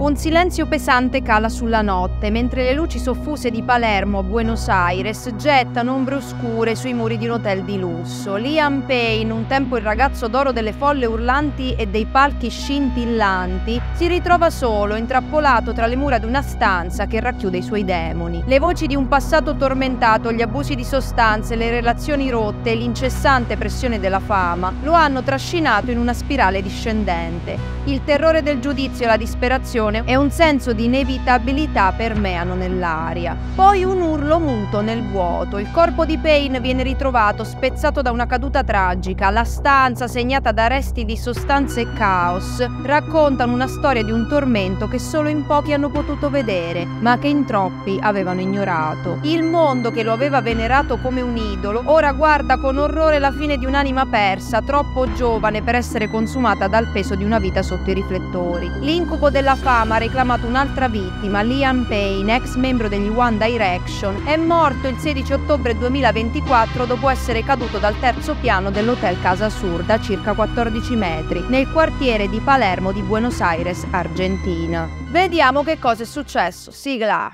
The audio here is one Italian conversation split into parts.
Un silenzio pesante cala sulla notte, mentre le luci soffuse di Palermo a Buenos Aires gettano ombre oscure sui muri di un hotel di lusso. Liam Payne, un tempo il ragazzo d'oro delle folle urlanti e dei palchi scintillanti, si ritrova solo, intrappolato tra le mura di una stanza che racchiude i suoi demoni. Le voci di un passato tormentato, gli abusi di sostanze, le relazioni rotte, e l'incessante pressione della fama lo hanno trascinato in una spirale discendente. Il terrore del giudizio e la disperazione confusione e un senso di inevitabilità permeano nell'aria. Poi un urlo muto nel vuoto, il corpo di Payne viene ritrovato spezzato da una caduta tragica, la stanza segnata da resti di sostanze e caos raccontano una storia di un tormento che solo in pochi hanno potuto vedere, ma che in troppi avevano ignorato. Il mondo che lo aveva venerato come un idolo ora guarda con orrore la fine di un'anima persa, troppo giovane per essere consumata dal peso di una vita sotto i riflettori. L'incubo della fama Obama ha reclamato un'altra vittima, Liam Payne, ex membro degli One Direction, è morto il 16 ottobre 2024 dopo essere caduto dal terzo piano dell'hotel Casa Sur da circa 14 metri, nel quartiere di Palermo di Buenos Aires, Argentina. Vediamo che cosa è successo. Sigla!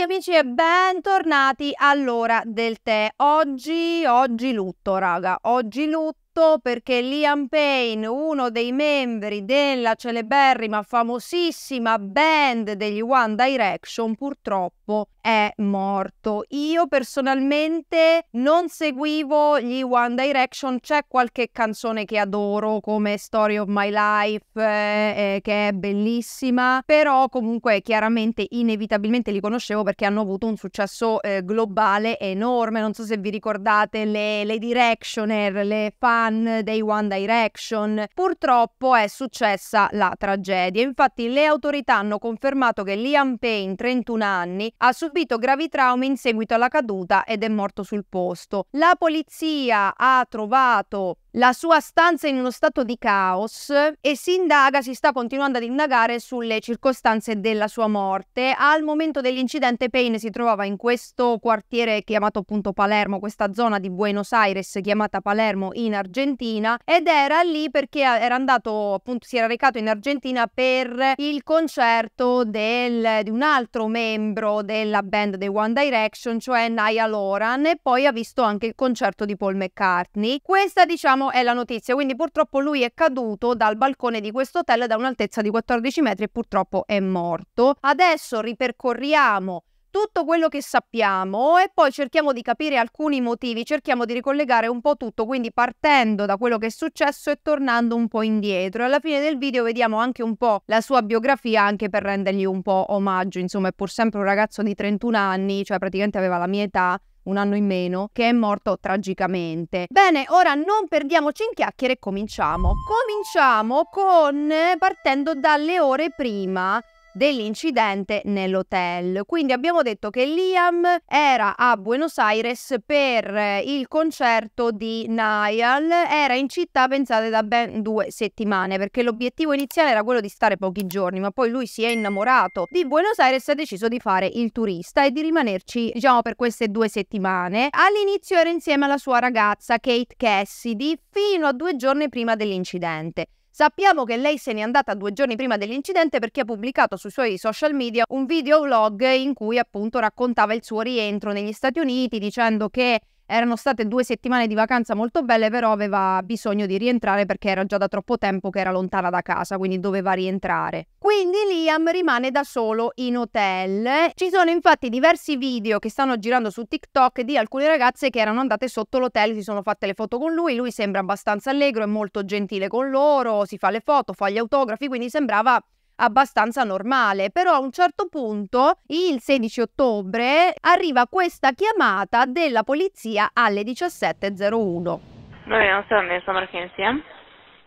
tutti amici e bentornati all'ora del tè. Oggi, oggi lutto raga, oggi lutto perché Liam Payne, uno dei membri della celeberrima, famosissima band degli One Direction, purtroppo è morto. Io personalmente non seguivo gli One Direction, c'è qualche canzone che adoro come Story of My Life eh, eh, che è bellissima, però comunque chiaramente inevitabilmente li conoscevo perché hanno avuto un successo eh, globale enorme, non so se vi ricordate le, le Directioner, le fan dei One Direction. Purtroppo è successa la tragedia, infatti le autorità hanno confermato che Liam Payne, 31 anni, ha subito subito gravi traumi in seguito alla caduta ed è morto sul posto. La polizia ha trovato la sua stanza in uno stato di caos e si indaga, si sta continuando ad indagare sulle circostanze della sua morte. Al momento dell'incidente Payne si trovava in questo quartiere chiamato appunto Palermo, questa zona di Buenos Aires chiamata Palermo in Argentina ed era lì perché era andato appunto si era recato in Argentina per il concerto del, di un altro membro della band dei One Direction, cioè Naya Loran e poi ha visto anche il concerto di Paul McCartney. Questa diciamo sappiamo è la notizia. Quindi purtroppo lui è caduto dal balcone di questo hotel da un'altezza di 14 metri e purtroppo è morto. Adesso ripercorriamo tutto quello che sappiamo e poi cerchiamo di capire alcuni motivi, cerchiamo di ricollegare un po' tutto, quindi partendo da quello che è successo e tornando un po' indietro. Alla fine del video vediamo anche un po' la sua biografia anche per rendergli un po' omaggio, insomma è pur sempre un ragazzo di 31 anni, cioè praticamente aveva la mia età un anno in meno, che è morto tragicamente. Bene, ora non perdiamoci in chiacchiere e cominciamo. Cominciamo con eh, partendo dalle ore prima dell'incidente nell'hotel. Quindi abbiamo detto che Liam era a Buenos Aires per eh, il concerto di Niall, era in città pensate da ben due settimane perché l'obiettivo iniziale era quello di stare pochi giorni, ma poi lui si è innamorato di Buenos Aires e ha deciso di fare il turista e di rimanerci diciamo per queste due settimane. All'inizio era insieme alla sua ragazza Kate Cassidy fino a due giorni prima dell'incidente. Sappiamo che lei se n'è andata due giorni prima dell'incidente perché ha pubblicato sui suoi social media un videoblog in cui appunto raccontava il suo rientro negli Stati Uniti dicendo che erano state due settimane di vacanza molto belle, però aveva bisogno di rientrare perché era già da troppo tempo che era lontana da casa, quindi doveva rientrare. Quindi Liam rimane da solo in hotel. Ci sono infatti diversi video che stanno girando su TikTok di alcune ragazze che erano andate sotto l'hotel, si sono fatte le foto con lui, lui sembra abbastanza allegro, è molto gentile con loro, si fa le foto, fa gli autografi, quindi sembrava abbastanza normale, però a un certo punto, il 16 ottobre, arriva questa chiamata della polizia alle 17.01.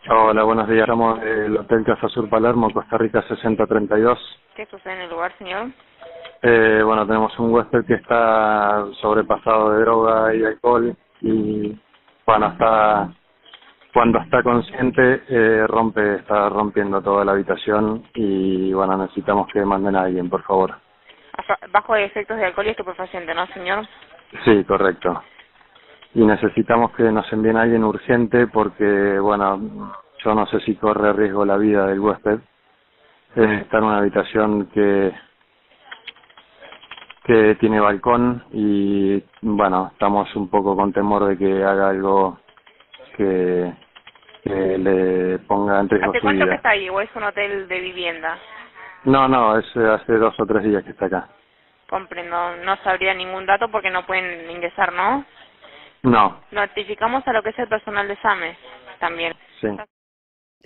Hola, buenos días. Estamos del Hotel Casa Sur Palermo, Costa Rica 6032. ¿Qué sucede en el lugar, señor? Eh, bueno, tenemos un huésped que está sobrepasado de droga y alcohol y, bueno, está cuando está consciente eh, rompe está rompiendo toda la habitación y bueno necesitamos que manden a alguien por favor bajo efectos de alcohol y estupefaciente no señor sí correcto y necesitamos que nos envíen a alguien urgente porque bueno yo no sé si corre riesgo la vida del huésped eh, está en una habitación que que tiene balcón y bueno estamos un poco con temor de que haga algo que, le ponga en riesgo o es un hotel de vivienda? No, no, es eh, hace dos o tres días que está acá. Comprendo, no sabría ningún dato porque no pueden ingresar, ¿no? No. Notificamos a lo que es el personal de SAME también. Sí.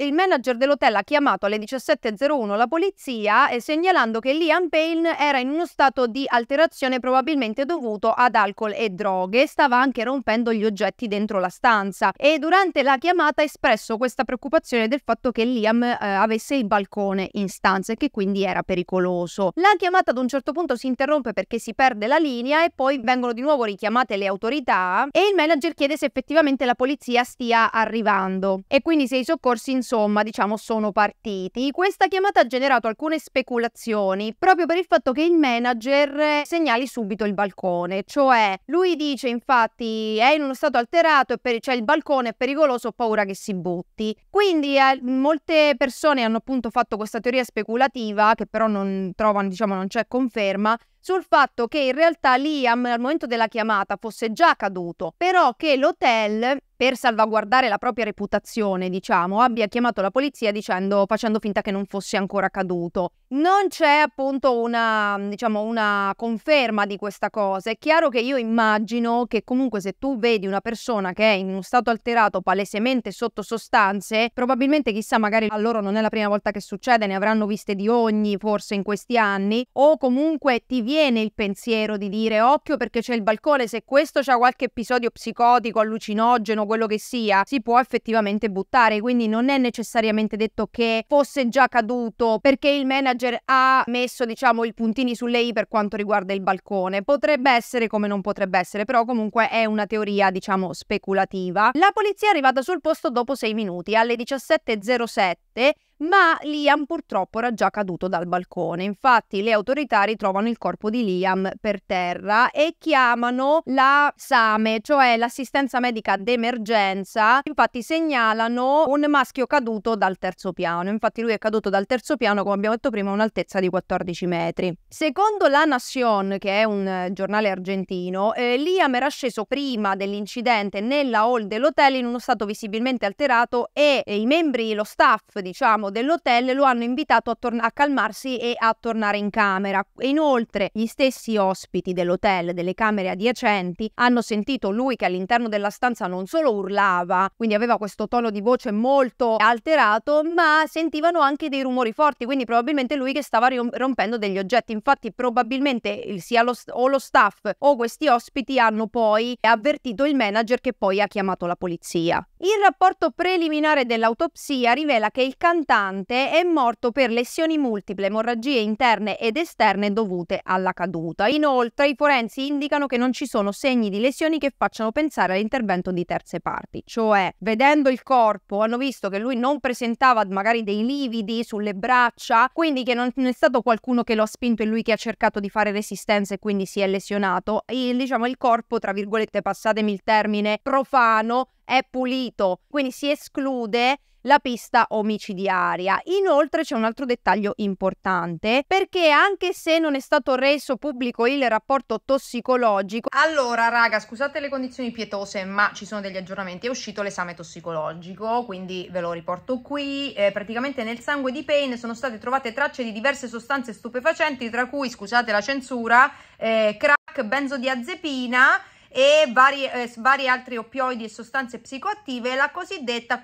il manager dell'hotel ha chiamato alle 17.01 la polizia eh, segnalando che Liam Payne era in uno stato di alterazione probabilmente dovuto ad alcol e droghe, e stava anche rompendo gli oggetti dentro la stanza e durante la chiamata ha espresso questa preoccupazione del fatto che Liam eh, avesse il balcone in stanza e che quindi era pericoloso. La chiamata ad un certo punto si interrompe perché si perde la linea e poi vengono di nuovo richiamate le autorità e il manager chiede se effettivamente la polizia stia arrivando e quindi se i soccorsi in insomma, diciamo, sono partiti. Questa chiamata ha generato alcune speculazioni proprio per il fatto che il manager segnali subito il balcone, cioè lui dice infatti è in uno stato alterato e per- cioè il balcone è pericoloso, ho paura che si butti. Quindi eh, molte persone hanno appunto fatto questa teoria speculativa che però non trovano, diciamo, non c'è conferma sul fatto che in realtà Liam al momento della chiamata fosse già caduto, però che l'hotel per salvaguardare la propria reputazione, diciamo, abbia chiamato la polizia dicendo, facendo finta che non fosse ancora caduto. Non c'è appunto una, diciamo, una conferma di questa cosa. È chiaro che io immagino che comunque se tu vedi una persona che è in uno stato alterato palesemente sotto sostanze, probabilmente chissà, magari a loro non è la prima volta che succede, ne avranno viste di ogni forse in questi anni, o comunque ti viene il pensiero di dire occhio perché c'è il balcone, se questo c'ha qualche episodio psicotico, allucinogeno, quello che sia, si può effettivamente buttare. Quindi non è necessariamente detto che fosse già caduto perché il manager ha messo, diciamo, i puntini sulle i per quanto riguarda il balcone. Potrebbe essere come non potrebbe essere, però comunque è una teoria, diciamo, speculativa. La polizia è arrivata sul posto dopo 6 minuti, alle 17.07 ma Liam purtroppo era già caduto dal balcone. Infatti le autorità ritrovano il corpo di Liam per terra e chiamano la SAME, cioè l'assistenza medica d'emergenza. Infatti segnalano un maschio caduto dal terzo piano. Infatti lui è caduto dal terzo piano, come abbiamo detto prima, a un'altezza di 14 metri. Secondo la Nation, che è un giornale argentino, eh, Liam era sceso prima dell'incidente nella hall dell'hotel in uno stato visibilmente alterato e i membri, lo staff, diciamo, fermo dell'hotel lo hanno invitato a, a, calmarsi e a tornare in camera. Inoltre gli stessi ospiti dell'hotel, delle camere adiacenti, hanno sentito lui che all'interno della stanza non solo urlava, quindi aveva questo tono di voce molto alterato, ma sentivano anche dei rumori forti, quindi probabilmente lui che stava rompendo degli oggetti. Infatti probabilmente sia lo, o lo staff o questi ospiti hanno poi avvertito il manager che poi ha chiamato la polizia. Il rapporto preliminare dell'autopsia rivela che il cantante cantante è morto per lesioni multiple, emorragie interne ed esterne dovute alla caduta. Inoltre i forensi indicano che non ci sono segni di lesioni che facciano pensare all'intervento di terze parti, cioè vedendo il corpo hanno visto che lui non presentava magari dei lividi sulle braccia, quindi che non è stato qualcuno che lo ha spinto e lui che ha cercato di fare resistenza e quindi si è lesionato. E, diciamo il corpo, tra virgolette, passatemi il termine, profano, è pulito, quindi si esclude la pista omicidiaria. Inoltre c'è un altro dettaglio importante perché anche se non è stato reso pubblico il rapporto tossicologico, allora raga scusate le condizioni pietose ma ci sono degli aggiornamenti, è uscito l'esame tossicologico quindi ve lo riporto qui, eh, praticamente nel sangue di Payne sono state trovate tracce di diverse sostanze stupefacenti tra cui scusate la censura, eh, crack, benzodiazepina e vari, eh, vari altri oppioidi e sostanze psicoattive, la cosiddetta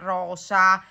rosa.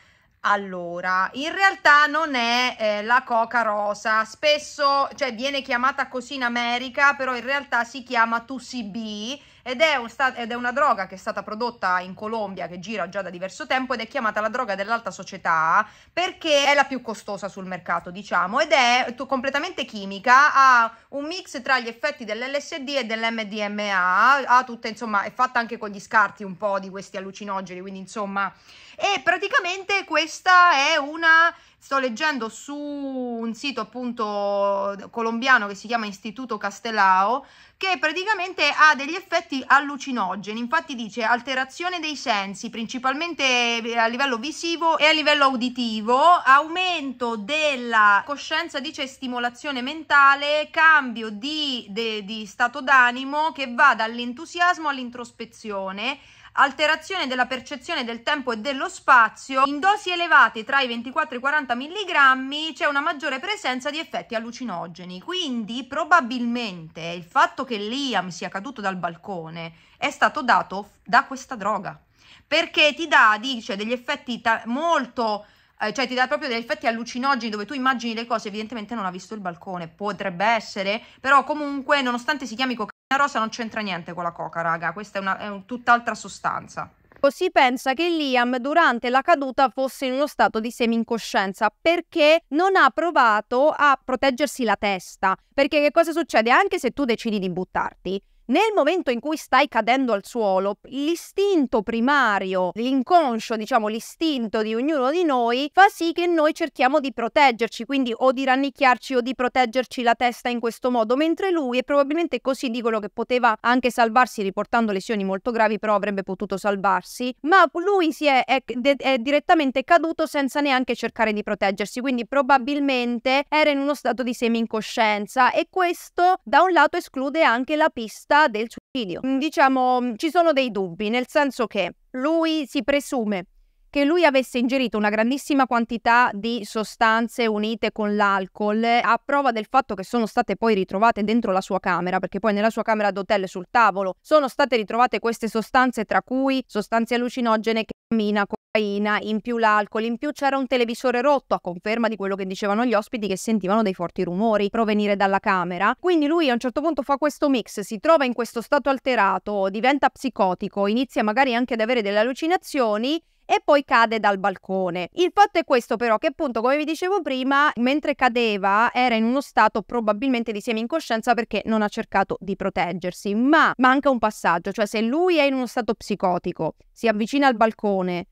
Allora, in realtà non è eh, la coca rosa, spesso, cioè viene chiamata così in America, però in realtà si chiama Tussi B ed è, un ed è, una droga che è stata prodotta in Colombia che gira già da diverso tempo ed è chiamata la droga dell'alta società perché è la più costosa sul mercato diciamo ed è completamente chimica ha un mix tra gli effetti dell'LSD e dell'MDMA ha tutte, insomma è fatta anche con gli scarti un po' di questi allucinogeni quindi insomma e praticamente questa è una Sto leggendo su un sito appunto colombiano che si chiama Istituto Castellao che praticamente ha degli effetti allucinogeni, infatti dice alterazione dei sensi, principalmente eh, a livello visivo e a livello uditivo, aumento della coscienza, dice stimolazione mentale, cambio di, de, di stato d'animo che va dall'entusiasmo all'introspezione, alterazione della percezione del tempo e dello spazio, in dosi elevate tra i 24 e i 40 mg c'è una maggiore presenza di effetti allucinogeni, quindi probabilmente il fatto che Liam sia caduto dal balcone è stato dato da questa droga, perché ti dà, dice, degli effetti molto eh, cioè ti dà proprio degli effetti allucinogeni dove tu immagini le cose, evidentemente non ha visto il balcone, potrebbe essere, però comunque nonostante si chiami cocaina la rosa non c'entra niente con la coca, raga, questa è, una, è un, tutt'altra sostanza. Così pensa che Liam durante la caduta fosse in uno stato di semi-incoscienza perché non ha provato a proteggersi la testa. Perché che cosa succede? Anche se tu decidi di buttarti, nel momento in cui stai cadendo al suolo, l'istinto primario, l'inconscio, diciamo l'istinto di ognuno di noi, fa sì che noi cerchiamo di proteggerci, quindi o di rannicchiarci o di proteggerci la testa in questo modo, mentre lui è probabilmente così dicono che poteva anche salvarsi riportando lesioni molto gravi, però avrebbe potuto salvarsi, ma lui si è, è, è direttamente caduto senza neanche cercare di proteggersi, quindi probabilmente era in uno stato di semi-incoscienza e questo da un lato esclude anche la pista possibilità del suicidio. Mm, diciamo, mm, ci sono dei dubbi, nel senso che lui si presume che lui avesse ingerito una grandissima quantità di sostanze unite con l'alcol, eh, a prova del fatto che sono state poi ritrovate dentro la sua camera, perché poi nella sua camera d'hotel sul tavolo sono state ritrovate queste sostanze, tra cui sostanze allucinogene che cammina con in più l'alcol, in più c'era un televisore rotto, a conferma di quello che dicevano gli ospiti che sentivano dei forti rumori provenire dalla camera. Quindi lui a un certo punto fa questo mix, si trova in questo stato alterato, diventa psicotico, inizia magari anche ad avere delle allucinazioni e poi cade dal balcone. Il fatto è questo però che appunto come vi dicevo prima mentre cadeva era in uno stato probabilmente di semi-incoscienza perché non ha cercato di proteggersi ma manca un passaggio cioè se lui è in uno stato psicotico si avvicina al balcone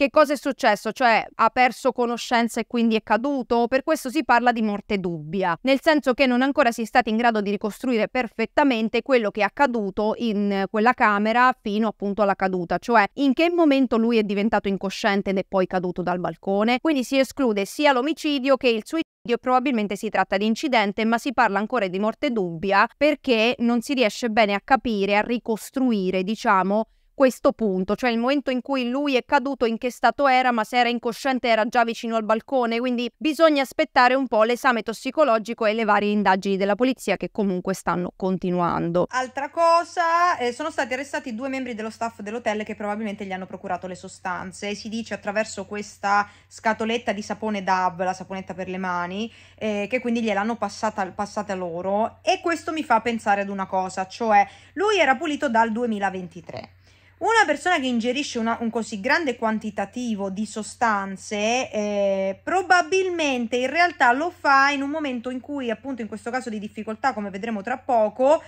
che cosa è successo? Cioè ha perso conoscenza e quindi è caduto? Per questo si parla di morte dubbia, nel senso che non ancora si è stati in grado di ricostruire perfettamente quello che è accaduto in quella camera fino appunto alla caduta, cioè in che momento lui è diventato incosciente ed è poi caduto dal balcone. Quindi si esclude sia l'omicidio che il suicidio probabilmente si tratta di incidente, ma si parla ancora di morte dubbia perché non si riesce bene a capire, a ricostruire, diciamo, questo punto, cioè il momento in cui lui è caduto, in che stato era, ma se era incosciente era già vicino al balcone, quindi bisogna aspettare un po' l'esame tossicologico e le varie indagini della polizia che comunque stanno continuando. Altra cosa, eh, sono stati arrestati due membri dello staff dell'hotel che probabilmente gli hanno procurato le sostanze si dice attraverso questa scatoletta di sapone DAB, la saponetta per le mani, eh, che quindi gliel'hanno passata, passata loro e questo mi fa pensare ad una cosa, cioè lui era pulito dal 2023 una persona che ingerisce una, un così grande quantitativo di sostanze eh, probabilmente in realtà lo fa in un momento in cui, appunto in questo caso di difficoltà, come vedremo tra poco,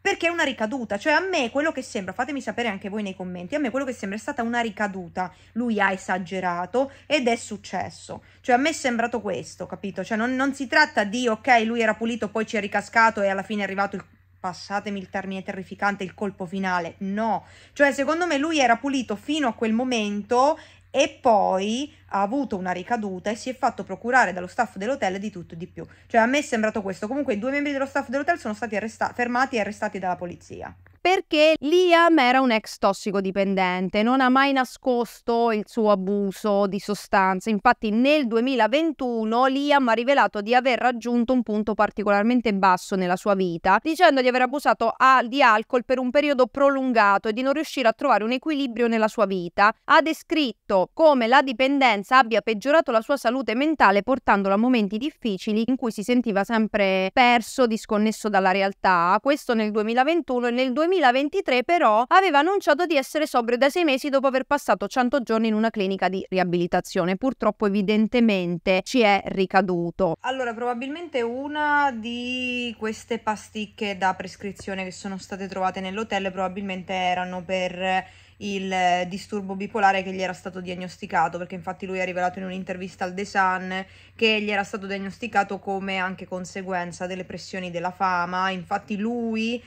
perché è una ricaduta, cioè a me quello che sembra, fatemi sapere anche voi nei commenti, a me quello che sembra è stata una ricaduta, lui ha esagerato ed è successo, cioè a me è sembrato questo, capito? Cioè non, non si tratta di ok lui era pulito, poi ci è ricascato e alla fine è arrivato il passatemi il termine terrificante, il colpo finale, no. Cioè, secondo me lui era pulito fino a quel momento e poi ha avuto una ricaduta e si è fatto procurare dallo staff dell'hotel di tutto e di più. Cioè, a me è sembrato questo. Comunque, i due membri dello staff dell'hotel sono stati fermati e arrestati dalla polizia perché Liam era un ex tossicodipendente, non ha mai nascosto il suo abuso di sostanze. Infatti nel 2021 Liam ha rivelato di aver raggiunto un punto particolarmente basso nella sua vita, dicendo di aver abusato a, di alcol per un periodo prolungato e di non riuscire a trovare un equilibrio nella sua vita. Ha descritto come la dipendenza abbia peggiorato la sua salute mentale portandola a momenti difficili in cui si sentiva sempre perso, disconnesso dalla realtà. Questo nel 2021 e nel 2021 2023 però aveva annunciato di essere sobrio da sei mesi dopo aver passato 100 giorni in una clinica di riabilitazione. Purtroppo evidentemente ci è ricaduto. Allora, probabilmente una di queste pasticche da prescrizione che sono state trovate nell'hotel probabilmente erano per il eh, disturbo bipolare che gli era stato diagnosticato, perché infatti lui ha rivelato in un'intervista al The Sun che gli era stato diagnosticato come anche conseguenza delle pressioni della fama. Infatti lui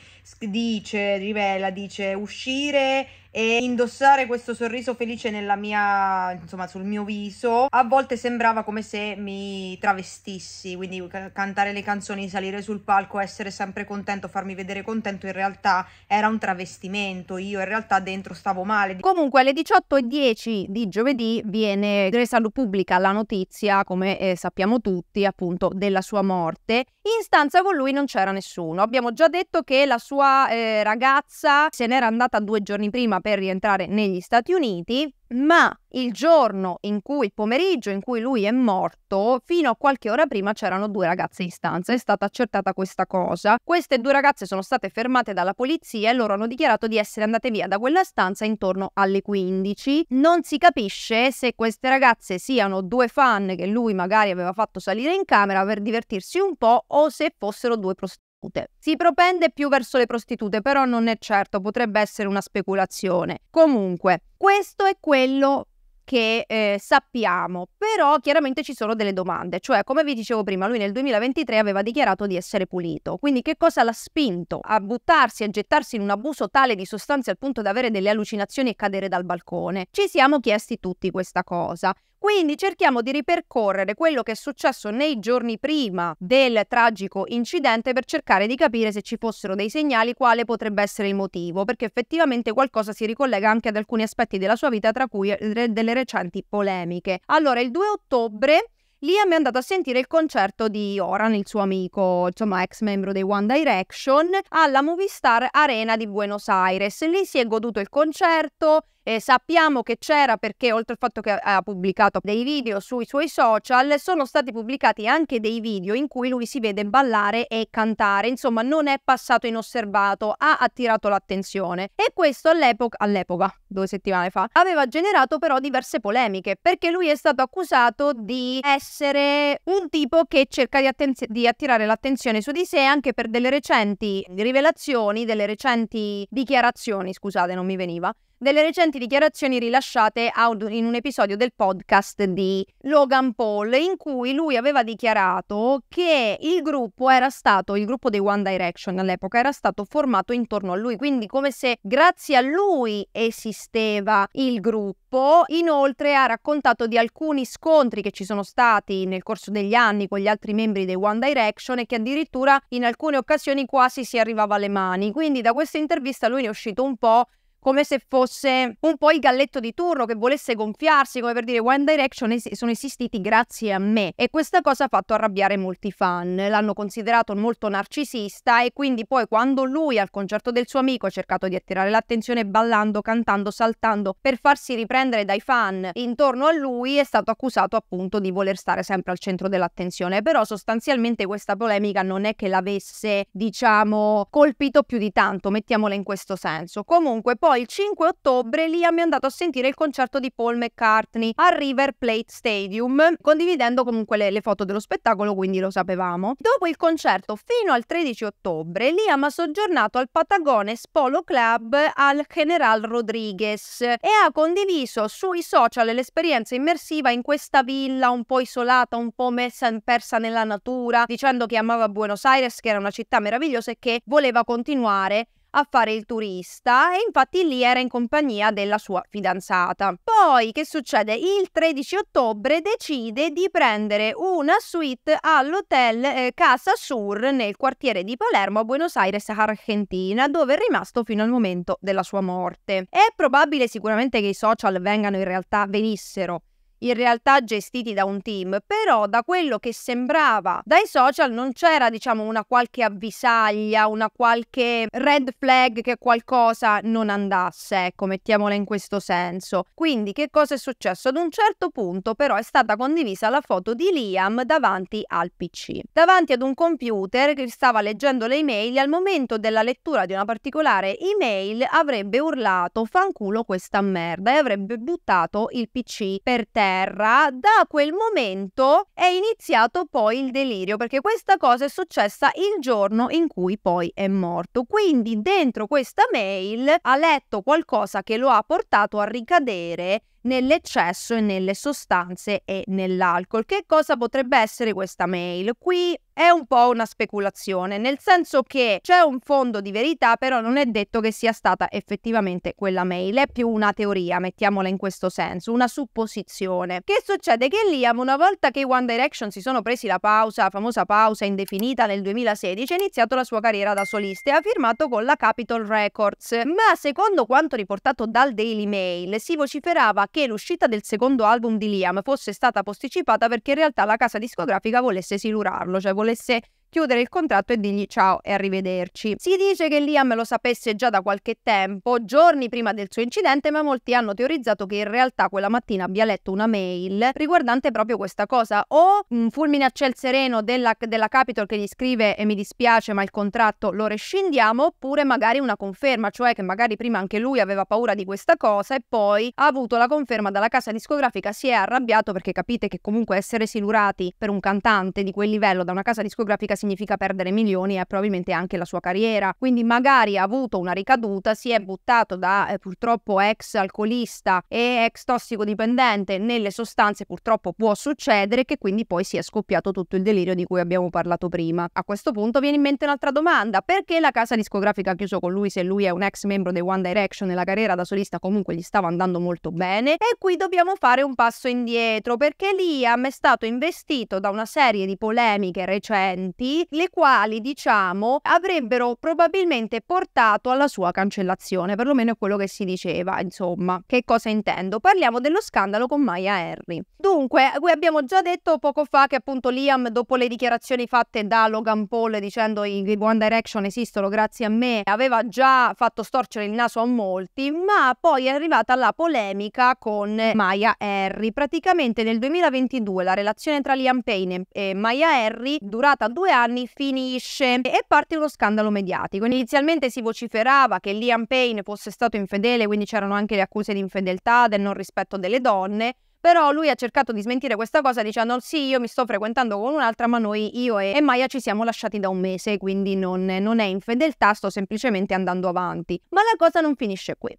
dice, rivela, dice uscire e indossare questo sorriso felice nella mia, insomma, sul mio viso, a volte sembrava come se mi travestissi, quindi cantare le canzoni, salire sul palco, essere sempre contento, farmi vedere contento, in realtà era un travestimento, io in realtà dentro stavo male. Comunque alle 18.10 di giovedì viene resa pubblica la notizia, come eh, sappiamo tutti, appunto della sua morte. In stanza con lui non c'era nessuno. Abbiamo già detto che la sua eh, ragazza se n'era andata due giorni prima per rientrare negli Stati Uniti, ma il giorno in cui, il pomeriggio in cui lui è morto, fino a qualche ora prima c'erano due ragazze in stanza, è stata accertata questa cosa. Queste due ragazze sono state fermate dalla polizia e loro hanno dichiarato di essere andate via da quella stanza intorno alle 15. Non si capisce se queste ragazze siano due fan che lui magari aveva fatto salire in camera per divertirsi un po' o se fossero due prostitute si propende più verso le prostitute, però non è certo, potrebbe essere una speculazione. Comunque, questo è quello che eh, sappiamo, però chiaramente ci sono delle domande, cioè come vi dicevo prima, lui nel 2023 aveva dichiarato di essere pulito, quindi che cosa l'ha spinto a buttarsi, e gettarsi in un abuso tale di sostanze al punto da avere delle allucinazioni e cadere dal balcone? Ci siamo chiesti tutti questa cosa. Quindi cerchiamo di ripercorrere quello che è successo nei giorni prima del tragico incidente per cercare di capire se ci fossero dei segnali, quale potrebbe essere il motivo, perché effettivamente qualcosa si ricollega anche ad alcuni aspetti della sua vita, tra cui eh, delle recenti polemiche. Allora, il 2 ottobre Liam è andato a sentire il concerto di Oran, il suo amico, insomma ex membro dei One Direction, alla Movistar Arena di Buenos Aires. Lì si è goduto il concerto, eh, sappiamo che c'era perché oltre al fatto che ha pubblicato dei video sui suoi social, sono stati pubblicati anche dei video in cui lui si vede ballare e cantare, insomma non è passato inosservato, ha attirato l'attenzione e questo all'epoca, all'epoca, due settimane fa, aveva generato però diverse polemiche perché lui è stato accusato di essere un tipo che cerca di, attenz- di attirare l'attenzione su di sé anche per delle recenti rivelazioni, delle recenti dichiarazioni, scusate non mi veniva, delle recenti dichiarazioni rilasciate in un episodio del podcast di Logan Paul, in cui lui aveva dichiarato che il gruppo era stato, il gruppo dei One Direction all'epoca, era stato formato intorno a lui, quindi come se grazie a lui esisteva il gruppo. Inoltre ha raccontato di alcuni scontri che ci sono stati nel corso degli anni con gli altri membri dei One Direction e che addirittura in alcune occasioni quasi si arrivava alle mani. Quindi da questa intervista lui ne è uscito un po' come se fosse un po' il galletto di turno che volesse gonfiarsi, come per dire One Direction es- sono esistiti grazie a me. E questa cosa ha fatto arrabbiare molti fan, l'hanno considerato molto narcisista e quindi poi quando lui al concerto del suo amico ha cercato di attirare l'attenzione ballando, cantando, saltando per farsi riprendere dai fan intorno a lui è stato accusato appunto di voler stare sempre al centro dell'attenzione, però sostanzialmente questa polemica non è che l'avesse diciamo colpito più di tanto, mettiamola in questo senso. Comunque poi poi il 5 ottobre Liam è andato a sentire il concerto di Paul McCartney al River Plate Stadium, condividendo comunque le, le foto dello spettacolo, quindi lo sapevamo. Dopo il concerto, fino al 13 ottobre, Liam ha soggiornato al Patagones Polo Club al General Rodriguez e ha condiviso sui social l'esperienza immersiva in questa villa un po' isolata, un po' messa in persa nella natura, dicendo che amava Buenos Aires, che era una città meravigliosa e che voleva continuare a fare il turista e infatti lì era in compagnia della sua fidanzata. Poi che succede? Il 13 ottobre decide di prendere una suite all'hotel eh, Casa Sur nel quartiere di Palermo a Buenos Aires, Argentina, dove è rimasto fino al momento della sua morte. È probabile sicuramente che i social vengano in realtà venissero in realtà gestiti da un team, però da quello che sembrava dai social non c'era diciamo una qualche avvisaglia, una qualche red flag che qualcosa non andasse, ecco, mettiamola in questo senso. Quindi che cosa è successo? Ad un certo punto però è stata condivisa la foto di Liam davanti al PC, davanti ad un computer che stava leggendo le email e al momento della lettura di una particolare email avrebbe urlato fanculo questa merda e avrebbe buttato il PC per terra terra, da quel momento è iniziato poi il delirio, perché questa cosa è successa il giorno in cui poi è morto. Quindi dentro questa mail ha letto qualcosa che lo ha portato a ricadere nell'eccesso e nelle sostanze e nell'alcol. Che cosa potrebbe essere questa mail? Qui è un po' una speculazione, nel senso che c'è un fondo di verità, però non è detto che sia stata effettivamente quella mail, è più una teoria, mettiamola in questo senso, una supposizione. Che succede? Che Liam, una volta che i One Direction si sono presi la pausa, la famosa pausa indefinita nel 2016, ha iniziato la sua carriera da solista e ha firmato con la Capitol Records. Ma secondo quanto riportato dal Daily Mail, si vociferava che l'uscita del secondo album di Liam fosse stata posticipata perché in realtà la casa discografica volesse silurarlo, cioè volesse chiudere il contratto e dirgli ciao e arrivederci. Si dice che Liam lo sapesse già da qualche tempo, giorni prima del suo incidente, ma molti hanno teorizzato che in realtà quella mattina abbia letto una mail riguardante proprio questa cosa o un fulmine a ciel sereno della, della Capitol che gli scrive e mi dispiace ma il contratto lo rescindiamo oppure magari una conferma, cioè che magari prima anche lui aveva paura di questa cosa e poi ha avuto la conferma dalla casa discografica, si è arrabbiato perché capite che comunque essere silurati per un cantante di quel livello da una casa discografica significa perdere milioni e probabilmente anche la sua carriera. Quindi magari ha avuto una ricaduta, si è buttato da eh, purtroppo ex alcolista e ex tossicodipendente nelle sostanze, purtroppo può succedere che quindi poi sia scoppiato tutto il delirio di cui abbiamo parlato prima. A questo punto viene in mente un'altra domanda, perché la casa discografica ha chiuso con lui se lui è un ex membro dei One Direction e la carriera da solista comunque gli stava andando molto bene? E qui dobbiamo fare un passo indietro perché Liam è stato investito da una serie di polemiche recenti le quali diciamo avrebbero probabilmente portato alla sua cancellazione, perlomeno è quello che si diceva, insomma. Che cosa intendo? Parliamo dello scandalo con Maya Harry. Dunque, abbiamo già detto poco fa che appunto Liam dopo le dichiarazioni fatte da Logan Paul dicendo i One Direction esistono grazie a me, aveva già fatto storcere il naso a molti, ma poi è arrivata la polemica con Maya Harry. Praticamente nel 2022 la relazione tra Liam Payne e Maya Harry, durata due anni, anni, finisce e parte uno scandalo mediatico. Inizialmente si vociferava che Liam Payne fosse stato infedele, quindi c'erano anche le accuse di infedeltà, del non rispetto delle donne, però lui ha cercato di smentire questa cosa dicendo sì io mi sto frequentando con un'altra ma noi io e, Maya ci siamo lasciati da un mese quindi non, non è infedeltà sto semplicemente andando avanti ma la cosa non finisce qui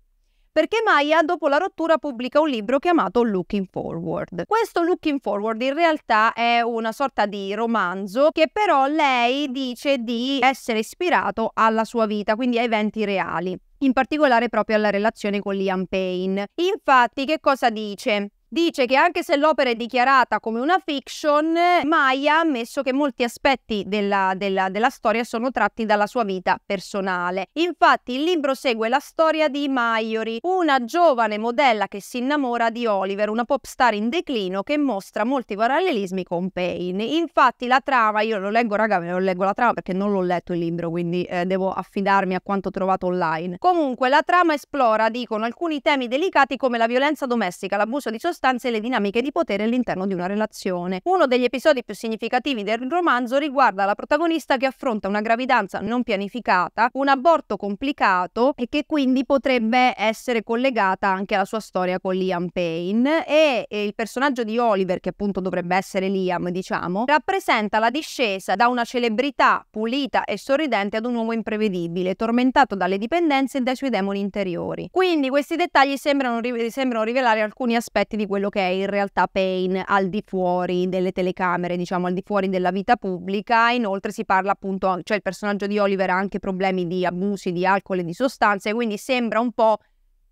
perché Maya dopo la rottura pubblica un libro chiamato Looking Forward. Questo Looking Forward in realtà è una sorta di romanzo che però lei dice di essere ispirato alla sua vita, quindi a eventi reali in particolare proprio alla relazione con Liam Payne. Infatti, che cosa dice? dice che anche se l'opera è dichiarata come una fiction, Maya ha ammesso che molti aspetti della, della, della, storia sono tratti dalla sua vita personale. Infatti il libro segue la storia di Maiori, una giovane modella che si innamora di Oliver, una pop star in declino che mostra molti parallelismi con Payne. Infatti la trama, io lo leggo raga, ve lo leggo la trama perché non l'ho letto il libro, quindi eh, devo affidarmi a quanto trovato online. Comunque la trama esplora, dicono, alcuni temi delicati come la violenza domestica, l'abuso di sostanze, circostanze e le dinamiche di potere all'interno di una relazione. Uno degli episodi più significativi del romanzo riguarda la protagonista che affronta una gravidanza non pianificata, un aborto complicato e che quindi potrebbe essere collegata anche alla sua storia con Liam Payne e, e il personaggio di Oliver, che appunto dovrebbe essere Liam, diciamo, rappresenta la discesa da una celebrità pulita e sorridente ad un uomo imprevedibile, tormentato dalle dipendenze e dai suoi demoni interiori. Quindi questi dettagli sembrano, sembrano rivelare alcuni aspetti di questo quello che è in realtà Pain al di fuori delle telecamere, diciamo al di fuori della vita pubblica. Inoltre si parla appunto, cioè il personaggio di Oliver ha anche problemi di abusi di alcol e di sostanze, quindi sembra un po'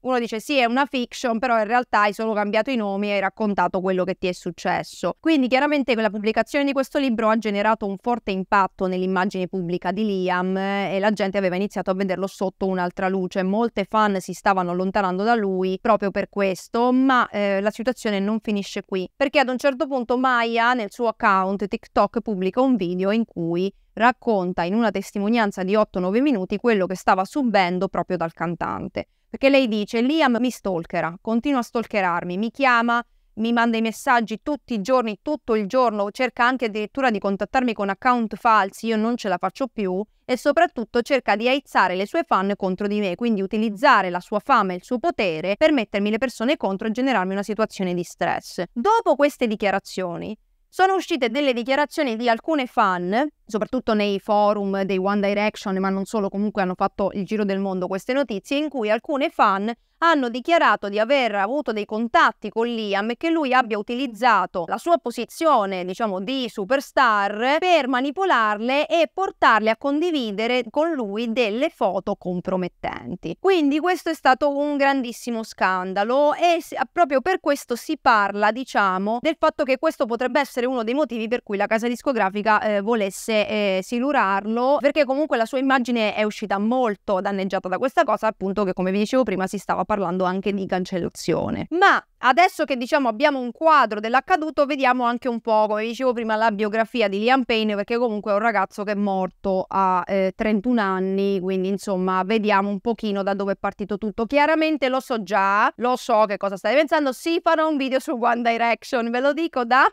uno dice sì è una fiction, però in realtà hai solo cambiato i nomi e hai raccontato quello che ti è successo. Quindi chiaramente la pubblicazione di questo libro ha generato un forte impatto nell'immagine pubblica di Liam eh, e la gente aveva iniziato a vederlo sotto un'altra luce. Molte fan si stavano allontanando da lui proprio per questo, ma eh, la situazione non finisce qui, perché ad un certo punto Maya nel suo account TikTok pubblica un video in cui racconta in una testimonianza di 8-9 minuti quello che stava subendo proprio dal cantante. Perché lei dice, Liam mi stalkerà, continua a stalkerarmi, mi chiama, mi manda i messaggi tutti i giorni, tutto il giorno, cerca anche addirittura di contattarmi con account falsi, io non ce la faccio più e soprattutto cerca di aizzare le sue fan contro di me, quindi utilizzare la sua fama e il suo potere per mettermi le persone contro e generarmi una situazione di stress. Dopo queste dichiarazioni, sono uscite delle dichiarazioni di alcune fan, soprattutto nei forum dei One Direction, ma non solo, comunque hanno fatto il giro del mondo queste notizie, in cui alcune fan hanno dichiarato di aver avuto dei contatti con Liam e che lui abbia utilizzato la sua posizione, diciamo, di superstar per manipolarle e portarle a condividere con lui delle foto compromettenti. Quindi questo è stato un grandissimo scandalo e proprio per questo si parla, diciamo, del fatto che questo potrebbe essere uno dei motivi per cui la casa discografica eh, volesse eh, silurarlo, perché comunque la sua immagine è uscita molto danneggiata da questa cosa, appunto che come vi dicevo prima si stava parlando parlando anche di cancellazione. Ma adesso che diciamo abbiamo un quadro dell'accaduto, vediamo anche un po', come dicevo prima, la biografia di Liam Payne, perché comunque è un ragazzo che è morto a eh, 31 anni, quindi insomma vediamo un pochino da dove è partito tutto. Chiaramente lo so già, lo so che cosa state pensando, sì farò un video su One Direction, ve lo dico da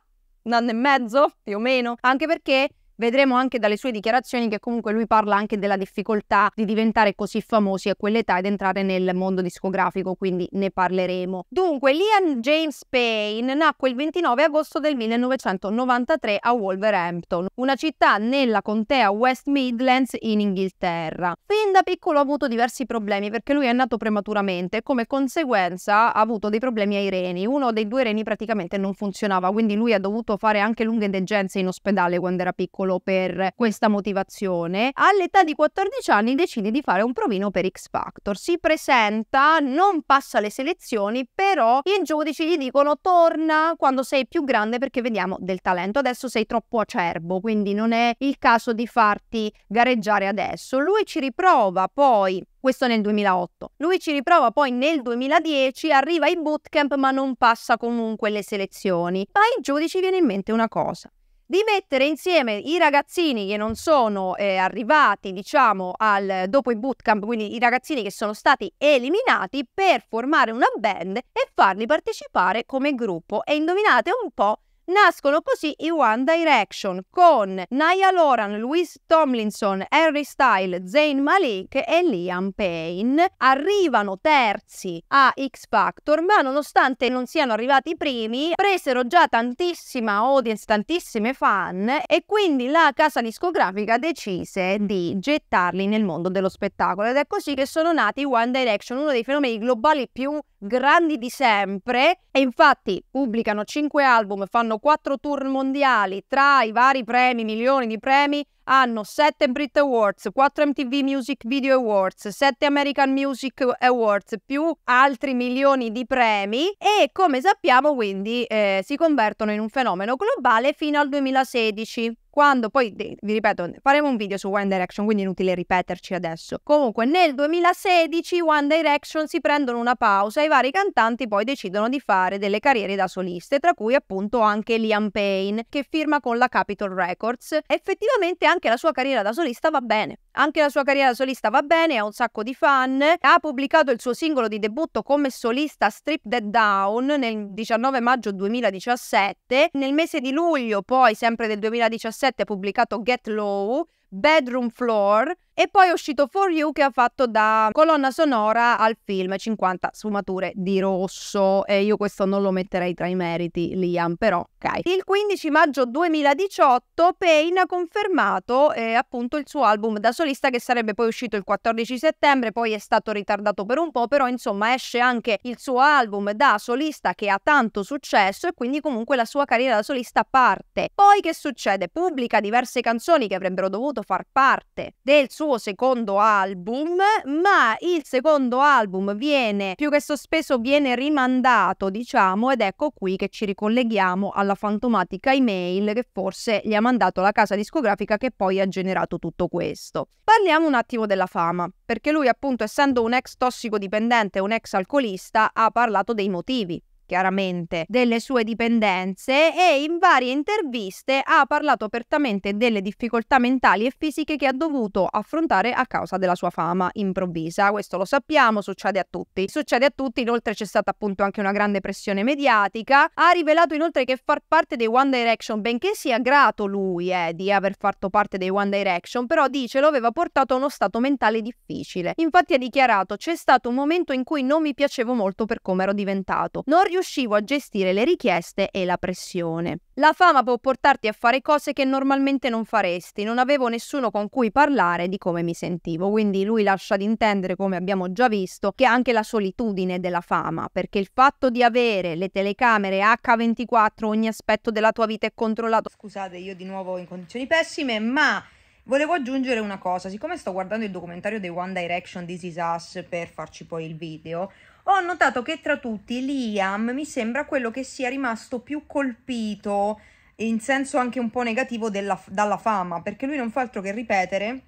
un anno e mezzo più o meno, anche perché Vedremo anche dalle sue dichiarazioni che comunque lui parla anche della difficoltà di diventare così famosi a quell'età ed entrare nel mondo discografico, quindi ne parleremo. Dunque, Liam James Payne nacque il 29 agosto del 1993 a Wolverhampton, una città nella contea West Midlands in Inghilterra. Fin da piccolo ha avuto diversi problemi perché lui è nato prematuramente e come conseguenza ha avuto dei problemi ai reni. Uno dei due reni praticamente non funzionava, quindi lui ha dovuto fare anche lunghe degenze in ospedale quando era piccolo solo per questa motivazione, all'età di 14 anni decide di fare un provino per X Factor. Si presenta, non passa le selezioni, però i giudici gli dicono torna quando sei più grande perché vediamo del talento. Adesso sei troppo acerbo, quindi non è il caso di farti gareggiare adesso. Lui ci riprova poi questo nel 2008. Lui ci riprova poi nel 2010, arriva ai bootcamp ma non passa comunque le selezioni. Ma ai giudici viene in mente una cosa di mettere insieme i ragazzini che non sono eh, arrivati, diciamo, al, dopo i bootcamp, quindi i ragazzini che sono stati eliminati, per formare una band e farli partecipare come gruppo. E indovinate un po' Nascono così i One Direction con Naya Loran, Louise Tomlinson, Harry Style, Zayn Malik e Liam Payne. Arrivano terzi a X Factor, ma nonostante non siano arrivati i primi, presero già tantissima audience, tantissime fan e quindi la casa discografica decise di gettarli nel mondo dello spettacolo ed è così che sono nati One Direction, uno dei fenomeni globali più grandi di sempre e infatti pubblicano 5 album, fanno quattro tour mondiali, tra i vari premi, milioni di premi, hanno 7 Brit Awards, 4 MTV Music Video Awards, 7 American Music Awards, più altri milioni di premi e come sappiamo quindi eh, si convertono in un fenomeno globale fino al 2016 quando poi, vi ripeto, faremo un video su One Direction, quindi è inutile ripeterci adesso. Comunque nel 2016 One Direction si prendono una pausa e i vari cantanti poi decidono di fare delle carriere da soliste, tra cui appunto anche Liam Payne che firma con la Capitol Records. Effettivamente anche la sua carriera da solista va bene. Anche la sua carriera solista va bene, ha un sacco di fan. Ha pubblicato il suo singolo di debutto come solista Strip Dead Down nel 19 maggio 2017. Nel mese di luglio, poi sempre del 2017, ha pubblicato Get Low, Bedroom Floor e poi è uscito For You che ha fatto da colonna sonora al film 50 sfumature di rosso e io questo non lo metterei tra i meriti Liam però ok. Il 15 maggio 2018 Payne ha confermato eh, appunto il suo album da solista che sarebbe poi uscito il 14 settembre poi è stato ritardato per un po' però insomma esce anche il suo album da solista che ha tanto successo e quindi comunque la sua carriera da solista parte. Poi che succede? Pubblica diverse canzoni che avrebbero dovuto lasciato far parte del suo secondo album, ma il secondo album viene più che sospeso, viene rimandato, diciamo, ed ecco qui che ci ricolleghiamo alla fantomatica email che forse gli ha mandato la casa discografica che poi ha generato tutto questo. Parliamo un attimo della fama, perché lui appunto essendo un ex tossicodipendente, un ex alcolista, ha parlato dei motivi chiaramente delle sue dipendenze e in varie interviste ha parlato apertamente delle difficoltà mentali e fisiche che ha dovuto affrontare a causa della sua fama improvvisa. Questo lo sappiamo, succede a tutti. Succede a tutti, inoltre c'è stata appunto anche una grande pressione mediatica. Ha rivelato inoltre che far parte dei One Direction, benché sia grato lui eh, di aver fatto parte dei One Direction, però dice lo aveva portato a uno stato mentale difficile. Infatti ha dichiarato c'è stato un momento in cui non mi piacevo molto per come ero diventato. Non riuscivo riuscivo a gestire le richieste e la pressione. La fama può portarti a fare cose che normalmente non faresti, non avevo nessuno con cui parlare di come mi sentivo, quindi lui lascia di intendere, come abbiamo già visto, che anche la solitudine della fama, perché il fatto di avere le telecamere H24, ogni aspetto della tua vita è controllato. Scusate, io di nuovo in condizioni pessime, ma... Volevo aggiungere una cosa, siccome sto guardando il documentario dei One Direction This Is Us per farci poi il video, ho notato che tra tutti Liam mi sembra quello che sia rimasto più colpito in senso anche un po' negativo della, dalla fama, perché lui non fa altro che ripetere.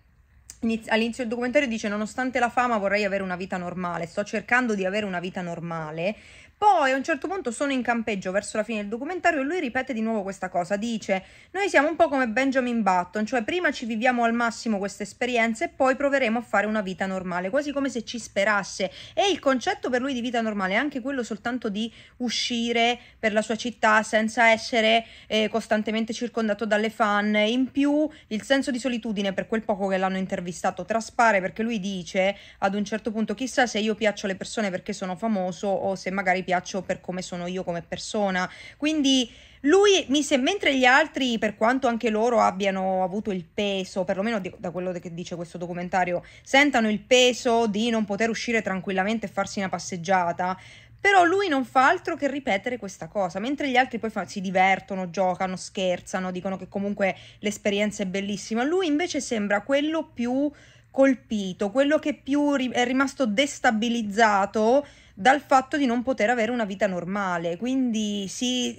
All'inizio del documentario dice: Nonostante la fama vorrei avere una vita normale, sto cercando di avere una vita normale, poi a un certo punto sono in campeggio verso la fine del documentario e lui ripete di nuovo questa cosa, dice noi siamo un po' come Benjamin Button, cioè prima ci viviamo al massimo queste esperienze e poi proveremo a fare una vita normale, quasi come se ci sperasse. E il concetto per lui di vita normale è anche quello soltanto di uscire per la sua città senza essere eh, costantemente circondato dalle fan, in più il senso di solitudine per quel poco che l'hanno intervistato traspare perché lui dice ad un certo punto chissà se io piaccio alle persone perché sono famoso o se magari piaccio piaccio per come sono io come persona. Quindi lui, mi se, mentre gli altri, per quanto anche loro abbiano avuto il peso, perlomeno di, da quello che dice questo documentario, sentano il peso di non poter uscire tranquillamente e farsi una passeggiata, però lui non fa altro che ripetere questa cosa, mentre gli altri poi fa, si divertono, giocano, scherzano, dicono che comunque l'esperienza è bellissima, lui invece sembra quello più colpito, quello che più ri- è rimasto destabilizzato dal fatto di non poter avere una vita normale. Quindi, sì,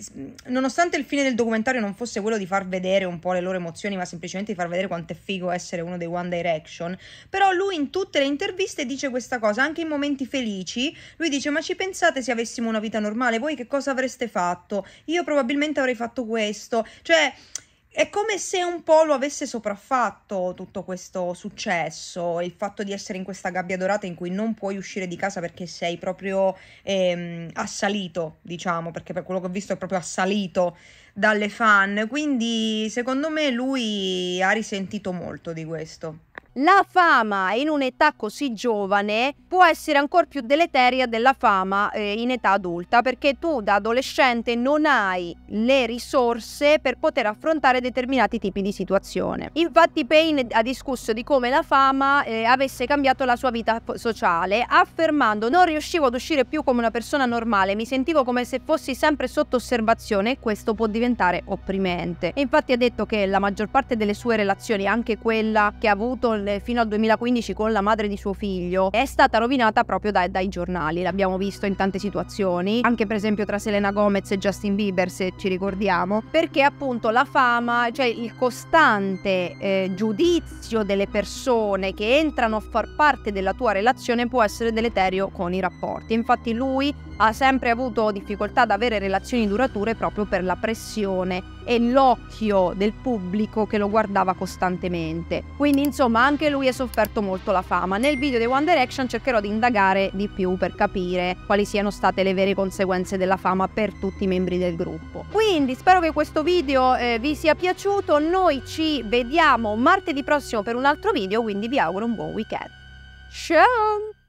nonostante il fine del documentario non fosse quello di far vedere un po' le loro emozioni, ma semplicemente di far vedere quanto è figo essere uno dei One Direction, però lui in tutte le interviste dice questa cosa, anche in momenti felici, lui dice ma ci pensate se avessimo una vita normale, voi che cosa avreste fatto? Io probabilmente avrei fatto questo, cioè è come se un po' lo avesse sopraffatto tutto questo successo, il fatto di essere in questa gabbia dorata in cui non puoi uscire di casa perché sei proprio ehm, assalito, diciamo, perché per quello che ho visto è proprio assalito dalle fan. Quindi secondo me lui ha risentito molto di questo. La fama in un'età così giovane può essere ancora più deleteria della fama eh, in età adulta perché tu da adolescente non hai le risorse per poter affrontare determinati tipi di situazione. Infatti Payne ha discusso di come la fama eh, avesse cambiato la sua vita sociale affermando non riuscivo ad uscire più come una persona normale, mi sentivo come se fossi sempre sotto osservazione e questo può diventare opprimente. infatti ha detto che la maggior parte delle sue relazioni, anche quella che ha avuto con, fino al 2015 con la madre di suo figlio è stata rovinata proprio dai, dai giornali, l'abbiamo visto in tante situazioni, anche per esempio tra Selena Gomez e Justin Bieber se ci ricordiamo, perché appunto la fama, cioè il costante eh, giudizio delle persone che entrano a far parte della tua relazione può essere deleterio con i rapporti. Infatti lui ha sempre avuto difficoltà ad avere relazioni durature proprio per la pressione e l'occhio del pubblico che lo guardava costantemente. Quindi insomma anche lui ha sofferto molto la fama. Nel video di One Direction cercherò di indagare di più per capire quali siano state le vere conseguenze della fama per tutti i membri del gruppo. Quindi spero che questo video eh, vi sia piaciuto, noi ci vediamo martedì prossimo per un altro video, quindi vi auguro un buon weekend. Ciao!